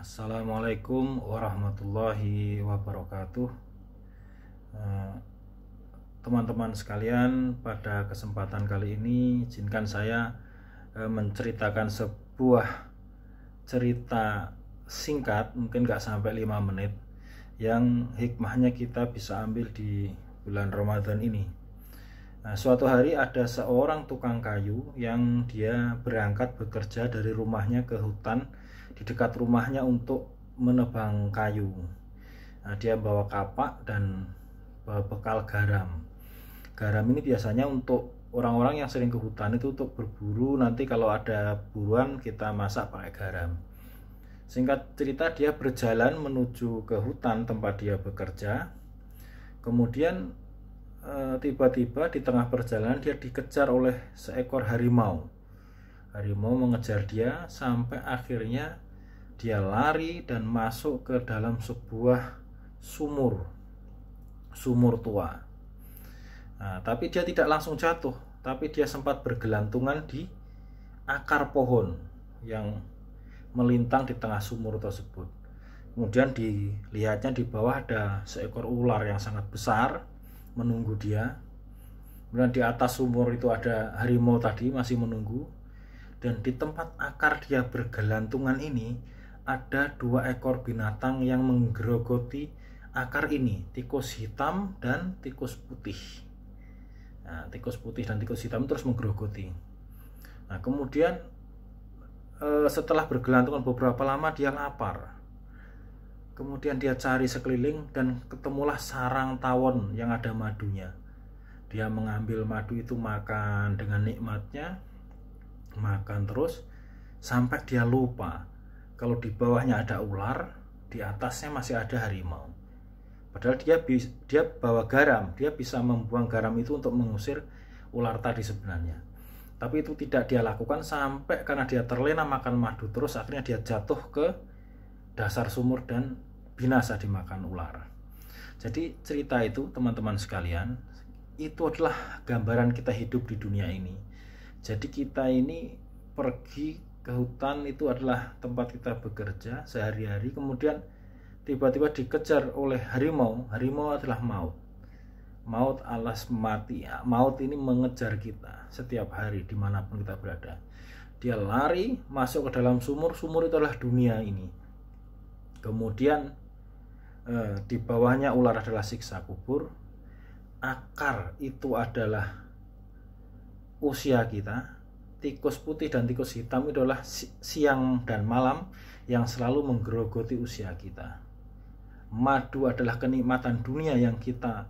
Assalamualaikum warahmatullahi wabarakatuh eh, Teman-teman sekalian pada kesempatan kali ini izinkan saya eh, menceritakan sebuah cerita singkat mungkin gak sampai 5 menit yang hikmahnya kita bisa ambil di bulan Ramadan ini Nah, suatu hari ada seorang tukang kayu yang dia berangkat bekerja dari rumahnya ke hutan di dekat rumahnya untuk menebang kayu. Nah, dia bawa kapak dan bawa bekal garam. Garam ini biasanya untuk orang-orang yang sering ke hutan itu untuk berburu nanti kalau ada buruan kita masak pakai garam. Singkat cerita dia berjalan menuju ke hutan tempat dia bekerja. Kemudian eh, tiba-tiba di tengah perjalanan dia dikejar oleh seekor harimau Harimau mengejar dia sampai akhirnya dia lari dan masuk ke dalam sebuah sumur, sumur tua. Nah, tapi dia tidak langsung jatuh, tapi dia sempat bergelantungan di akar pohon yang melintang di tengah sumur tersebut. Kemudian dilihatnya di bawah ada seekor ular yang sangat besar menunggu dia. Kemudian di atas sumur itu ada harimau tadi masih menunggu dan di tempat akar dia bergelantungan ini, ada dua ekor binatang yang menggerogoti akar ini, tikus hitam dan tikus putih. Nah, tikus putih dan tikus hitam terus menggerogoti. Nah, kemudian eh, setelah bergelantungan beberapa lama dia lapar. Kemudian dia cari sekeliling dan ketemulah sarang tawon yang ada madunya. Dia mengambil madu itu makan dengan nikmatnya, makan terus sampai dia lupa kalau di bawahnya ada ular, di atasnya masih ada harimau. Padahal dia dia bawa garam, dia bisa membuang garam itu untuk mengusir ular tadi sebenarnya. Tapi itu tidak dia lakukan sampai karena dia terlena makan madu terus akhirnya dia jatuh ke dasar sumur dan binasa dimakan ular. Jadi cerita itu teman-teman sekalian itu adalah gambaran kita hidup di dunia ini jadi kita ini pergi ke hutan itu adalah tempat kita bekerja sehari-hari kemudian tiba-tiba dikejar oleh harimau. Harimau adalah maut. Maut alas mati. Ya, maut ini mengejar kita setiap hari dimanapun kita berada. Dia lari masuk ke dalam sumur. Sumur itu adalah dunia ini. Kemudian eh, di bawahnya ular adalah siksa kubur. Akar itu adalah usia kita, tikus putih dan tikus hitam itu adalah siang dan malam yang selalu menggerogoti usia kita. Madu adalah kenikmatan dunia yang kita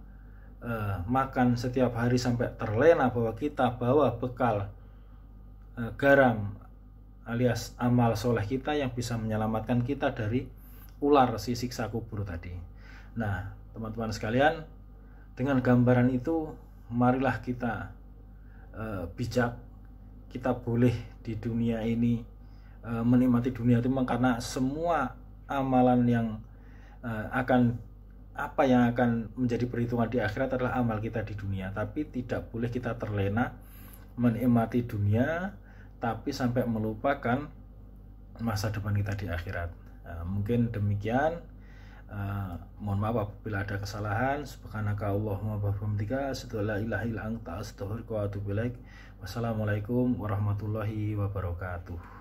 eh, makan setiap hari sampai terlena bahwa kita bawa bekal eh, garam alias amal soleh kita yang bisa menyelamatkan kita dari ular si siksa kubur tadi. Nah, teman-teman sekalian, dengan gambaran itu marilah kita Eh, bijak kita boleh di dunia ini uh, menikmati dunia itu memang karena semua amalan yang uh, akan apa yang akan menjadi perhitungan di akhirat adalah amal kita di dunia tapi tidak boleh kita terlena menikmati dunia tapi sampai melupakan masa depan kita di akhirat uh, mungkin demikian Uh, mohon maaf apabila ada kesalahan subhanaka Allahumma bihamdika asyhadu la ilaha illa anta astaghfiruka wa atubu ilaik wassalamualaikum warahmatullahi wabarakatuh